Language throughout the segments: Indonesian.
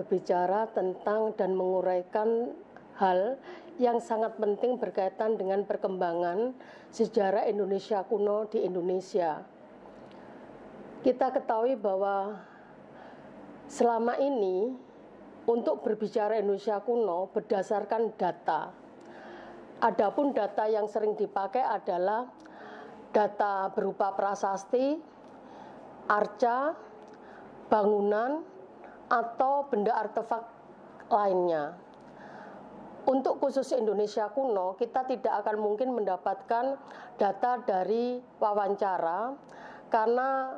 berbicara tentang dan menguraikan hal yang sangat penting berkaitan dengan perkembangan sejarah Indonesia kuno di Indonesia. Kita ketahui bahwa selama ini untuk berbicara Indonesia kuno berdasarkan data. Adapun data yang sering dipakai adalah data berupa prasasti, arca, bangunan, atau benda artefak lainnya. Untuk khusus Indonesia kuno, kita tidak akan mungkin mendapatkan data dari wawancara karena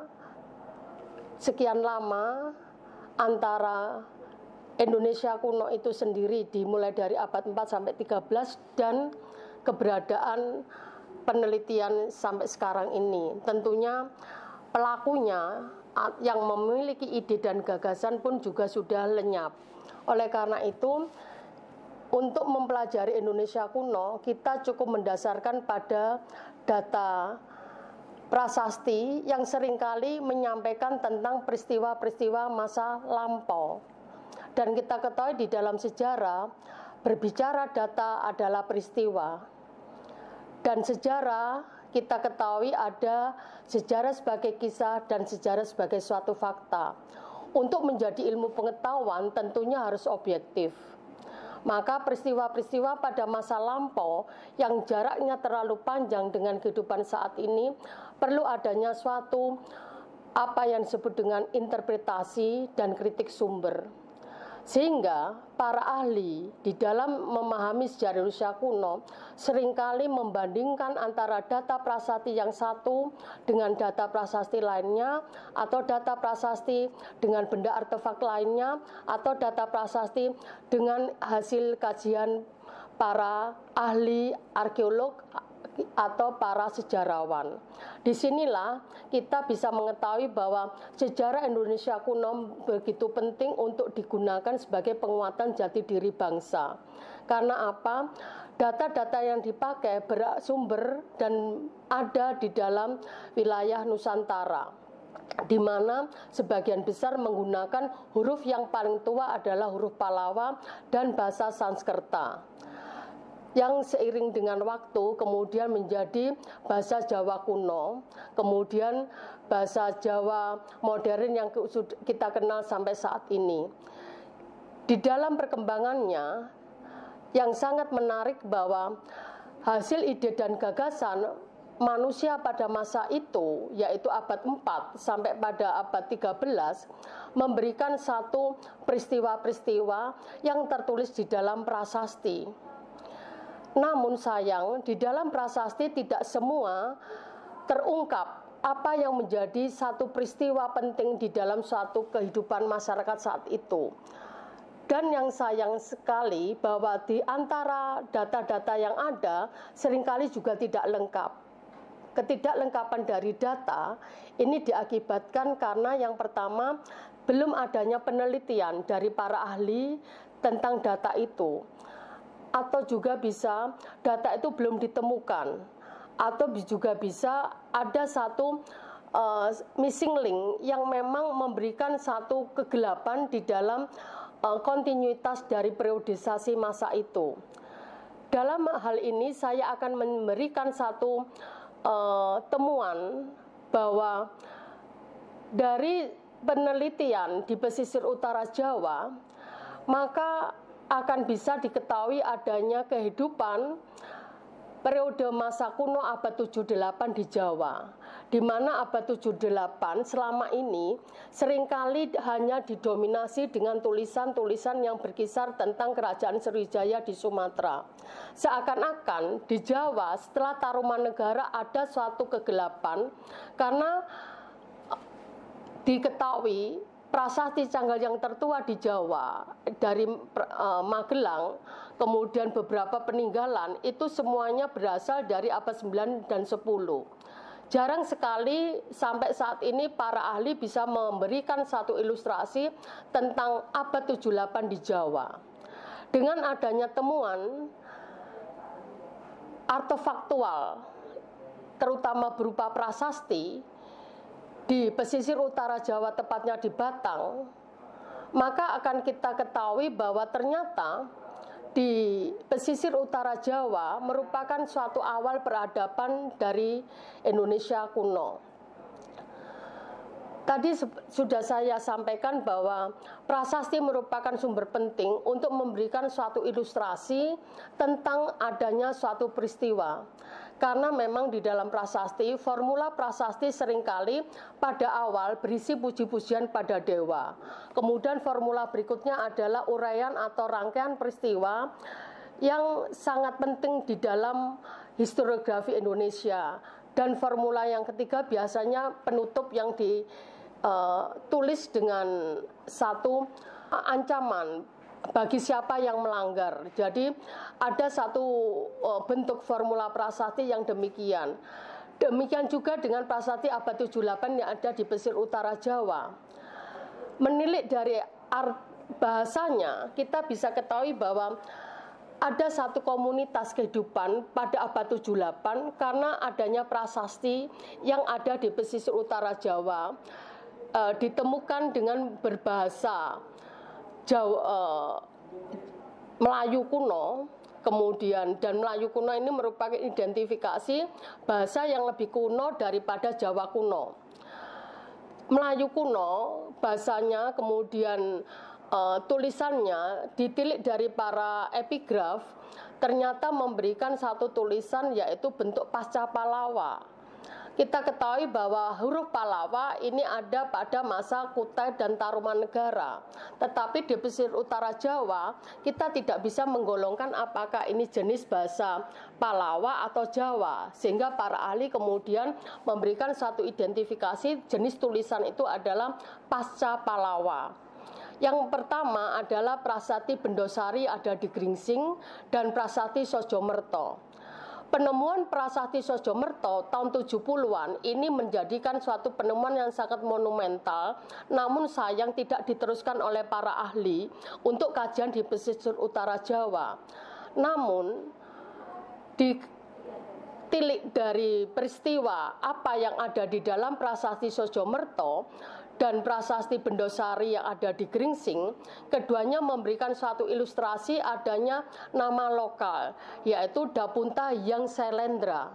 sekian lama antara Indonesia kuno itu sendiri dimulai dari abad 4 sampai 13 dan keberadaan penelitian sampai sekarang ini. Tentunya pelakunya yang memiliki ide dan gagasan pun juga sudah lenyap. Oleh karena itu, untuk mempelajari Indonesia kuno, kita cukup mendasarkan pada data prasasti yang seringkali menyampaikan tentang peristiwa-peristiwa masa lampau. Dan kita ketahui di dalam sejarah, berbicara data adalah peristiwa. Dan sejarah kita ketahui ada sejarah sebagai kisah dan sejarah sebagai suatu fakta. Untuk menjadi ilmu pengetahuan tentunya harus objektif. Maka peristiwa-peristiwa pada masa lampau yang jaraknya terlalu panjang dengan kehidupan saat ini perlu adanya suatu apa yang disebut dengan interpretasi dan kritik sumber. Sehingga para ahli di dalam memahami sejarah Rusia kuno seringkali membandingkan antara data prasasti yang satu dengan data prasasti lainnya atau data prasasti dengan benda artefak lainnya atau data prasasti dengan hasil kajian para ahli arkeolog atau para sejarawan. Disinilah kita bisa mengetahui bahwa sejarah Indonesia kuno begitu penting untuk digunakan sebagai penguatan jati diri bangsa. Karena apa? Data-data yang dipakai bersumber dan ada di dalam wilayah Nusantara di mana sebagian besar menggunakan huruf yang paling tua adalah huruf Palawa dan bahasa Sanskerta yang seiring dengan waktu kemudian menjadi bahasa Jawa kuno, kemudian bahasa Jawa modern yang kita kenal sampai saat ini. Di dalam perkembangannya yang sangat menarik bahwa hasil ide dan gagasan manusia pada masa itu yaitu abad 4 sampai pada abad 13 memberikan satu peristiwa-peristiwa yang tertulis di dalam prasasti namun sayang, di dalam prasasti tidak semua terungkap apa yang menjadi satu peristiwa penting di dalam suatu kehidupan masyarakat saat itu. Dan yang sayang sekali bahwa di antara data-data yang ada seringkali juga tidak lengkap. Ketidaklengkapan dari data ini diakibatkan karena yang pertama belum adanya penelitian dari para ahli tentang data itu atau juga bisa data itu belum ditemukan atau juga bisa ada satu uh, missing link yang memang memberikan satu kegelapan di dalam uh, kontinuitas dari periodisasi masa itu. Dalam hal ini saya akan memberikan satu uh, temuan bahwa dari penelitian di pesisir utara Jawa maka akan bisa diketahui adanya kehidupan periode masa kuno abad 78 di Jawa, di mana abad 78 selama ini seringkali hanya didominasi dengan tulisan-tulisan yang berkisar tentang kerajaan Sriwijaya di Sumatera. Seakan-akan di Jawa setelah taruman negara ada suatu kegelapan karena diketahui prasasti canggal yang tertua di Jawa dari e, Magelang, kemudian beberapa peninggalan itu semuanya berasal dari abad 9 dan 10. Jarang sekali sampai saat ini para ahli bisa memberikan satu ilustrasi tentang abad 78 di Jawa. Dengan adanya temuan artefaktual terutama berupa prasasti di pesisir utara Jawa tepatnya di Batang, maka akan kita ketahui bahwa ternyata di pesisir utara Jawa merupakan suatu awal peradaban dari Indonesia kuno. Tadi sudah saya sampaikan bahwa prasasti merupakan sumber penting untuk memberikan suatu ilustrasi tentang adanya suatu peristiwa karena memang di dalam prasasti formula prasasti seringkali pada awal berisi puji-pujian pada dewa. Kemudian formula berikutnya adalah uraian atau rangkaian peristiwa yang sangat penting di dalam historiografi Indonesia dan formula yang ketiga biasanya penutup yang ditulis eh, dengan satu ancaman bagi siapa yang melanggar. Jadi ada satu uh, bentuk formula prasasti yang demikian. Demikian juga dengan prasasti abad 78 yang ada di pesisir utara Jawa. Menilik dari art bahasanya, kita bisa ketahui bahwa ada satu komunitas kehidupan pada abad 78 karena adanya prasasti yang ada di pesisir utara Jawa e, ditemukan dengan berbahasa Jawa e, Melayu kuno kemudian dan Melayu kuno ini merupakan identifikasi bahasa yang lebih kuno daripada Jawa kuno. Melayu kuno bahasanya kemudian e, tulisannya ditilik dari para epigraf ternyata memberikan satu tulisan yaitu bentuk pasca palawa kita ketahui bahwa huruf Palawa ini ada pada masa Kutai dan Tarumanegara. Tetapi di pesisir utara Jawa, kita tidak bisa menggolongkan apakah ini jenis bahasa Palawa atau Jawa. Sehingga para ahli kemudian memberikan satu identifikasi jenis tulisan itu adalah pasca Palawa. Yang pertama adalah Prasati Bendosari ada di Gringsing dan Prasati Sojomerto. Penemuan Prasasti Sojomerto tahun 70-an ini menjadikan suatu penemuan yang sangat monumental namun sayang tidak diteruskan oleh para ahli untuk kajian di pesisir utara Jawa. Namun di tilik dari peristiwa apa yang ada di dalam prasasti Sojomerto dan Prasasti Bendosari yang ada di Gringsing, keduanya memberikan suatu ilustrasi adanya nama lokal, yaitu Dapunta yang Selendra.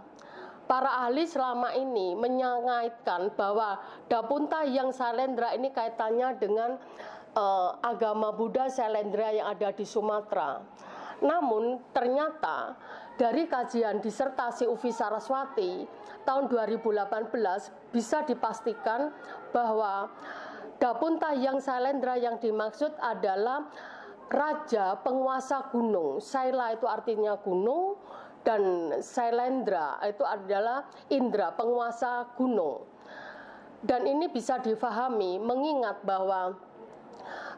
Para ahli selama ini menyengaitkan bahwa Dapunta yang Selendra ini kaitannya dengan eh, agama Buddha Selendra yang ada di Sumatera namun ternyata dari kajian disertasi Uvi Saraswati tahun 2018 bisa dipastikan bahwa Dapunta yang Sailendra yang dimaksud adalah raja penguasa gunung. Saila itu artinya gunung dan Sailendra itu adalah indra penguasa gunung. Dan ini bisa difahami mengingat bahwa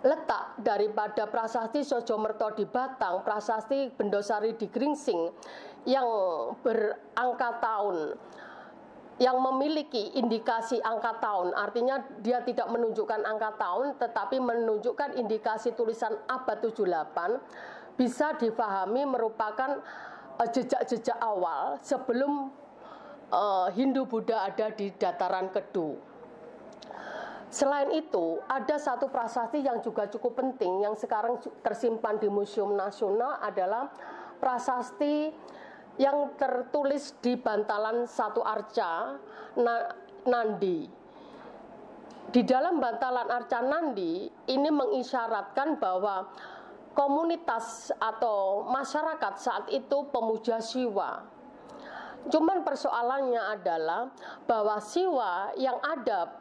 letak daripada prasasti Sojomerto di Batang, prasasti Bendosari di Gringsing yang berangka tahun yang memiliki indikasi angka tahun, artinya dia tidak menunjukkan angka tahun tetapi menunjukkan indikasi tulisan abad 78 bisa difahami merupakan eh, jejak-jejak awal sebelum eh, Hindu Buddha ada di dataran kedua. Selain itu, ada satu prasasti yang juga cukup penting yang sekarang tersimpan di Museum Nasional adalah prasasti yang tertulis di bantalan satu arca Nandi. Di dalam bantalan arca Nandi ini mengisyaratkan bahwa komunitas atau masyarakat saat itu pemuja Siwa. Cuman persoalannya adalah bahwa Siwa yang ada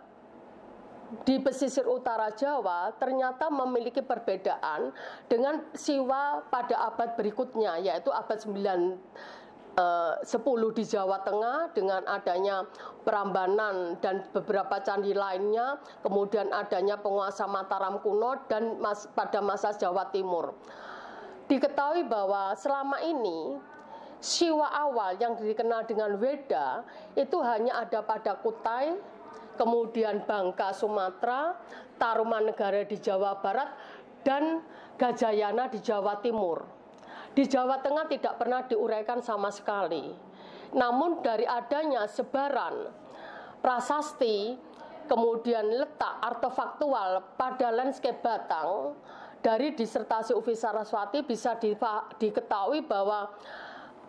di pesisir utara Jawa ternyata memiliki perbedaan dengan siwa pada abad berikutnya yaitu abad 9 10 eh, di Jawa Tengah dengan adanya Prambanan dan beberapa candi lainnya, kemudian adanya penguasa Mataram kuno dan mas, pada masa Jawa Timur. Diketahui bahwa selama ini Siwa awal yang dikenal dengan Weda itu hanya ada pada Kutai, kemudian Bangka Sumatera, Tarumanegara di Jawa Barat, dan Gajayana di Jawa Timur. Di Jawa Tengah tidak pernah diuraikan sama sekali. Namun dari adanya sebaran prasasti kemudian letak artefaktual pada landscape Batang dari disertasi Ufi Saraswati bisa diketahui bahwa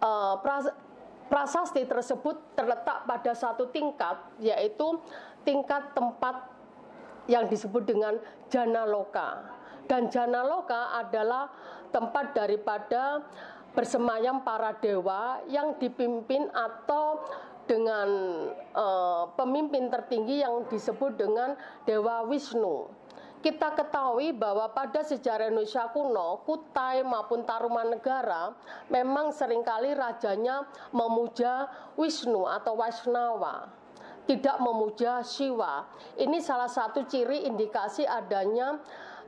uh, pras prasasti tersebut terletak pada satu tingkat yaitu tingkat tempat yang disebut dengan jana loka. Dan jana loka adalah tempat daripada bersemayam para dewa yang dipimpin atau dengan e, pemimpin tertinggi yang disebut dengan Dewa Wisnu. Kita ketahui bahwa pada sejarah Indonesia kuno, Kutai maupun Tarumanegara memang seringkali rajanya memuja Wisnu atau Wasnawa tidak memuja Shiva. Ini salah satu ciri indikasi adanya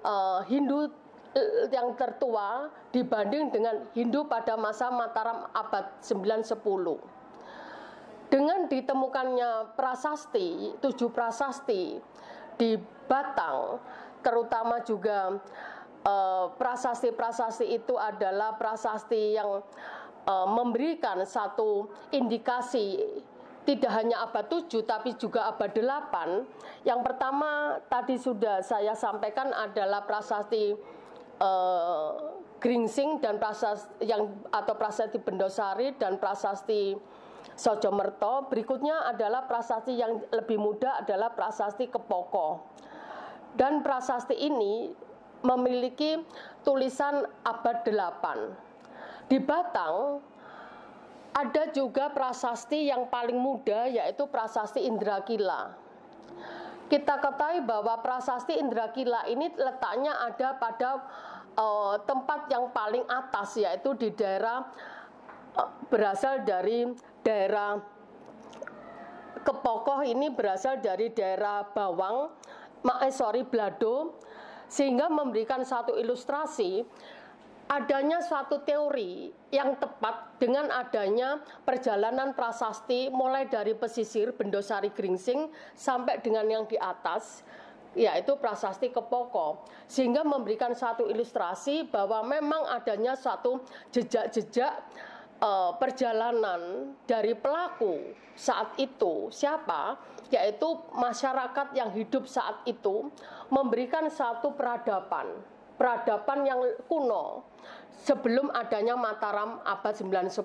uh, Hindu eh, yang tertua dibanding dengan Hindu pada masa Mataram abad 910. Dengan ditemukannya prasasti, tujuh prasasti di Batang, terutama juga eh, prasasti-prasasti itu adalah prasasti yang memberikan satu indikasi tidak hanya abad 7 tapi juga abad 8. Yang pertama tadi sudah saya sampaikan adalah prasasti eh, Gringsing dan prasasti yang atau prasasti Bendosari dan prasasti Sojomerto. Berikutnya adalah prasasti yang lebih muda adalah prasasti Kepoko. Dan prasasti ini memiliki tulisan abad 8. Di Batang ada juga prasasti yang paling muda yaitu prasasti Indrakila. Kita ketahui bahwa prasasti Indrakila ini letaknya ada pada uh, tempat yang paling atas yaitu di daerah uh, berasal dari daerah Kepokoh ini berasal dari daerah Bawang, Maesori eh, Blado, sehingga memberikan satu ilustrasi adanya suatu teori yang tepat dengan adanya perjalanan prasasti mulai dari pesisir Bendosari Gringsing sampai dengan yang di atas yaitu prasasti Kepoko sehingga memberikan satu ilustrasi bahwa memang adanya satu jejak-jejak uh, perjalanan dari pelaku saat itu siapa yaitu masyarakat yang hidup saat itu memberikan satu peradaban peradaban yang kuno sebelum adanya Mataram abad 910.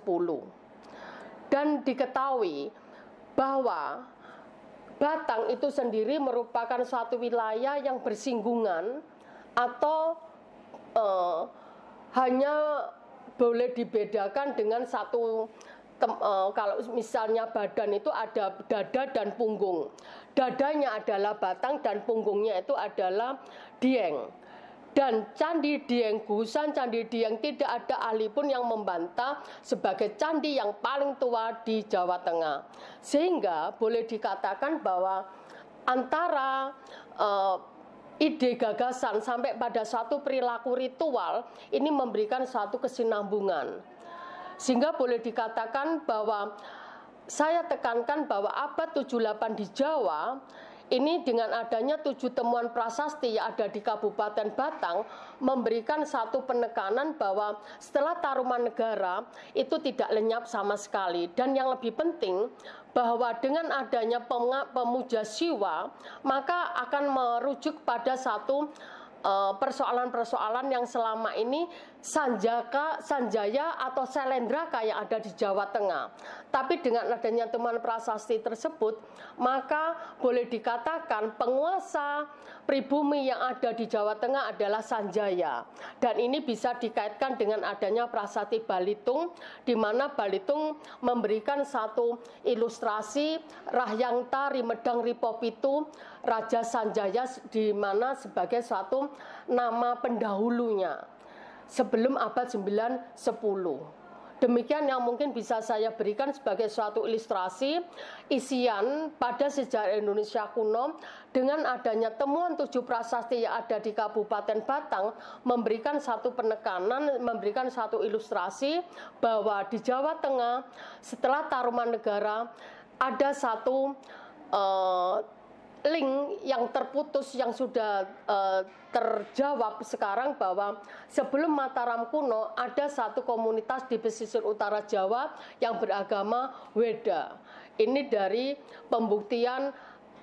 Dan diketahui bahwa Batang itu sendiri merupakan suatu wilayah yang bersinggungan atau eh, hanya boleh dibedakan dengan satu tem, eh, kalau misalnya badan itu ada dada dan punggung. Dadanya adalah batang dan punggungnya itu adalah dieng. Dan Candi Dieng Gusan, Candi Dieng tidak ada ahli pun yang membantah sebagai candi yang paling tua di Jawa Tengah. Sehingga boleh dikatakan bahwa antara uh, ide gagasan sampai pada satu perilaku ritual ini memberikan satu kesinambungan. Sehingga boleh dikatakan bahwa saya tekankan bahwa abad 78 di Jawa ini dengan adanya tujuh temuan prasasti yang ada di Kabupaten Batang memberikan satu penekanan bahwa setelah taruman negara itu tidak lenyap sama sekali. Dan yang lebih penting bahwa dengan adanya pemuja siwa maka akan merujuk pada satu eh, persoalan-persoalan yang selama ini Sanjaka, Sanjaya atau Selendraka yang ada di Jawa Tengah. Tapi dengan adanya teman prasasti tersebut, maka boleh dikatakan penguasa pribumi yang ada di Jawa Tengah adalah Sanjaya. Dan ini bisa dikaitkan dengan adanya prasasti Balitung, di mana Balitung memberikan satu ilustrasi Rahyang Tari medang Ripopitu Raja Sanjaya di mana sebagai suatu nama pendahulunya sebelum abad 9 10. Demikian yang mungkin bisa saya berikan sebagai suatu ilustrasi isian pada sejarah Indonesia kuno dengan adanya temuan tujuh prasasti yang ada di Kabupaten Batang memberikan satu penekanan, memberikan satu ilustrasi bahwa di Jawa Tengah setelah Taruman Negara ada satu uh, link yang terputus yang sudah uh, terjawab sekarang bahwa sebelum Mataram kuno ada satu komunitas di pesisir utara Jawa yang beragama Weda. Ini dari pembuktian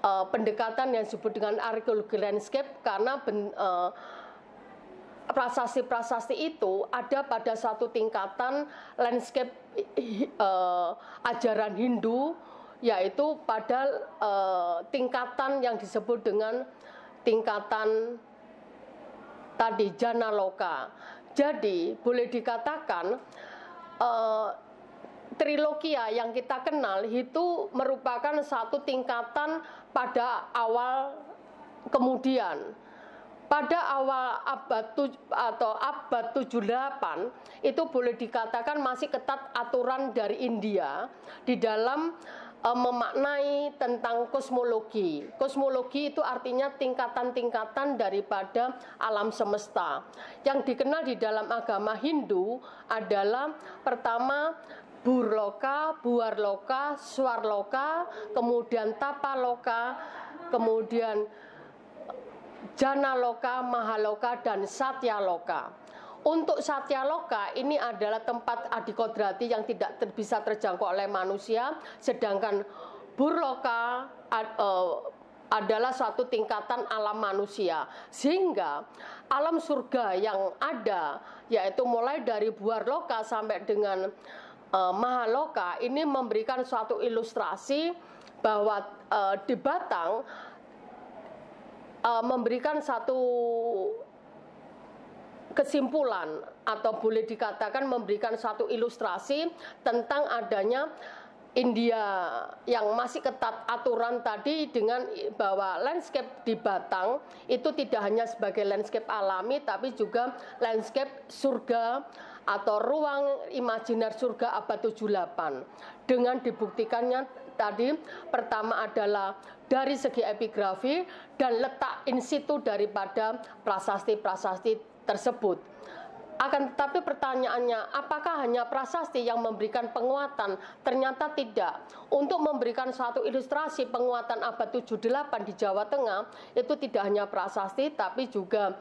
uh, pendekatan yang disebut dengan arkeologi landscape karena ben, uh, prasasti-prasasti itu ada pada satu tingkatan landscape uh, ajaran Hindu yaitu pada e, eh, tingkatan yang disebut dengan tingkatan tadi jana loka. Jadi boleh dikatakan e, trilogia yang kita kenal itu merupakan satu tingkatan pada awal kemudian pada awal abad tuj, atau abad 78 itu boleh dikatakan masih ketat aturan dari India di dalam Eh, memaknai tentang kosmologi. Kosmologi itu artinya tingkatan-tingkatan daripada alam semesta. Yang dikenal di dalam agama Hindu adalah pertama burloka, buarloka, swarloka, kemudian tapaloka, kemudian janaloka, mahaloka dan satyaloka. Untuk Satya Loka ini adalah tempat adikodrati yang tidak ter, bisa terjangkau oleh manusia, sedangkan Burloka ad, uh, adalah suatu tingkatan alam manusia sehingga alam surga yang ada yaitu mulai dari buar loka sampai dengan uh, eh, mahaloka ini memberikan suatu ilustrasi bahwa uh, di batang uh, memberikan satu kesimpulan atau boleh dikatakan memberikan satu ilustrasi tentang adanya India yang masih ketat aturan tadi dengan bahwa landscape di Batang itu tidak hanya sebagai landscape alami tapi juga landscape surga atau ruang imajiner surga abad 78 dengan dibuktikannya tadi pertama adalah dari segi epigrafi dan letak in situ daripada prasasti-prasasti tersebut. Akan tetapi pertanyaannya, apakah hanya prasasti yang memberikan penguatan? Ternyata tidak. Untuk memberikan suatu ilustrasi penguatan abad 78 di Jawa Tengah, itu tidak hanya prasasti tapi juga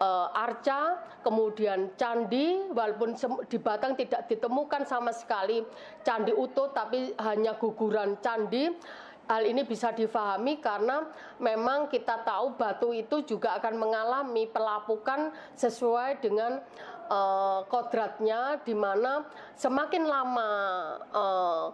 eh, arca, kemudian candi walaupun di Batang tidak ditemukan sama sekali candi utuh tapi hanya guguran candi Hal ini bisa difahami karena memang kita tahu batu itu juga akan mengalami pelapukan sesuai dengan uh, kodratnya di mana semakin lama uh,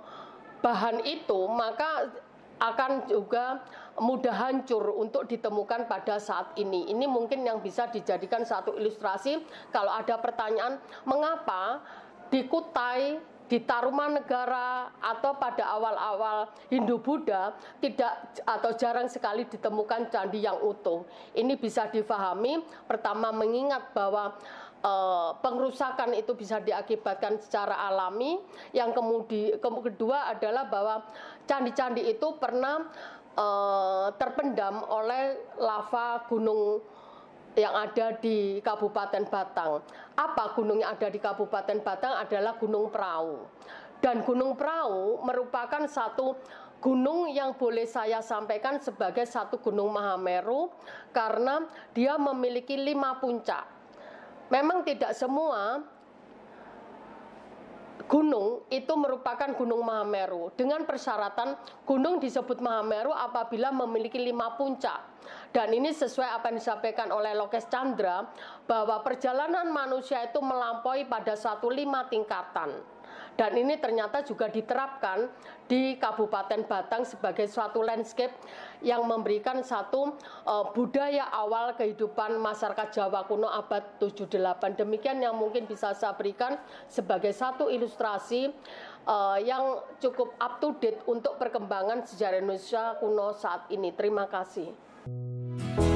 bahan itu maka akan juga mudah hancur untuk ditemukan pada saat ini. Ini mungkin yang bisa dijadikan satu ilustrasi kalau ada pertanyaan mengapa di Kutai di Taruman Negara atau pada awal-awal Hindu-Buddha tidak atau jarang sekali ditemukan candi yang utuh. Ini bisa difahami pertama mengingat bahwa e, pengrusakan itu bisa diakibatkan secara alami. Yang kemudi, kedua adalah bahwa candi-candi itu pernah e, terpendam oleh lava gunung yang ada di Kabupaten Batang. Apa gunung yang ada di Kabupaten Batang adalah Gunung Prau. Dan Gunung Prau merupakan satu gunung yang boleh saya sampaikan sebagai satu gunung Mahameru karena dia memiliki lima puncak. Memang tidak semua gunung itu merupakan gunung Mahameru dengan persyaratan gunung disebut Mahameru apabila memiliki lima puncak. Dan ini sesuai apa yang disampaikan oleh Lokes Chandra bahwa perjalanan manusia itu melampaui pada satu lima tingkatan. Dan ini ternyata juga diterapkan di Kabupaten Batang sebagai suatu landscape yang memberikan satu uh, budaya awal kehidupan masyarakat Jawa kuno abad 78. Demikian yang mungkin bisa saya berikan sebagai satu ilustrasi uh, yang cukup up to date untuk perkembangan sejarah Indonesia kuno saat ini. Terima kasih. Thank you.